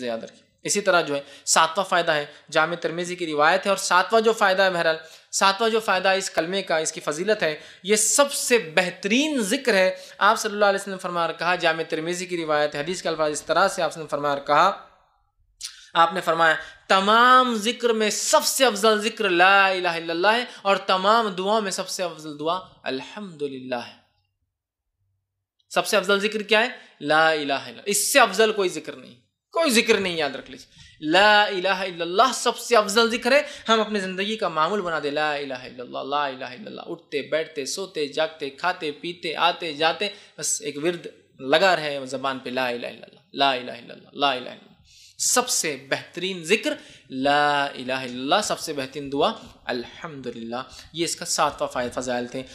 से याद रखिए इसी तरह जो है सातवां फ़ायदा है जाम तरमेज़ी की रिवायत है और सातवां जो फ़ायदा है बहरहाल सातवां जो फ़ायदा इस कलमे का इसकी फजीलत है ये सबसे बेहतरीन जिक्र है आप सल्ला अलैहि वसल्लम फरमा कहा जाम तरमेज़ी की रिवायत है हदीस के अल्फाज इस तरह से आपने फरमा कहा आपने फरमाया तमाम जिक्र में सबसे अफजल जिक्र ला इला है और तमाम दुआ में सबसे अफजल दुआ अल्हम्दुलिल्लाह है सबसे अफजल जिक्र क्या है ला इला इससे अफजल कोई जिक्र नहीं कोई जिक्र नहीं याद रख लीजिए ला इलाहा इल्लल्लाह सबसे अफजल जिक्र है हम अपनी ज़िंदगी का मामूल बना दे ला इलाहा इल्लल्लाह ला इलाहा इल्लल्लाह उठते बैठते सोते जागते खाते पीते आते जाते बस एक विरद लगा रहे ज़बान पे ला इलाहा इल्लल्लाह ला इलाहा इल्लल्लाह ला इलाहा इल्लल्लाह सबसे बेहतरीन जिक्र ला इलाहा इल्लल्लाह सबसे बेहतरीन दुआ अल्हम्दुलिल्लाह ये इसका सातवां फ़ायदा फ़जाइल थे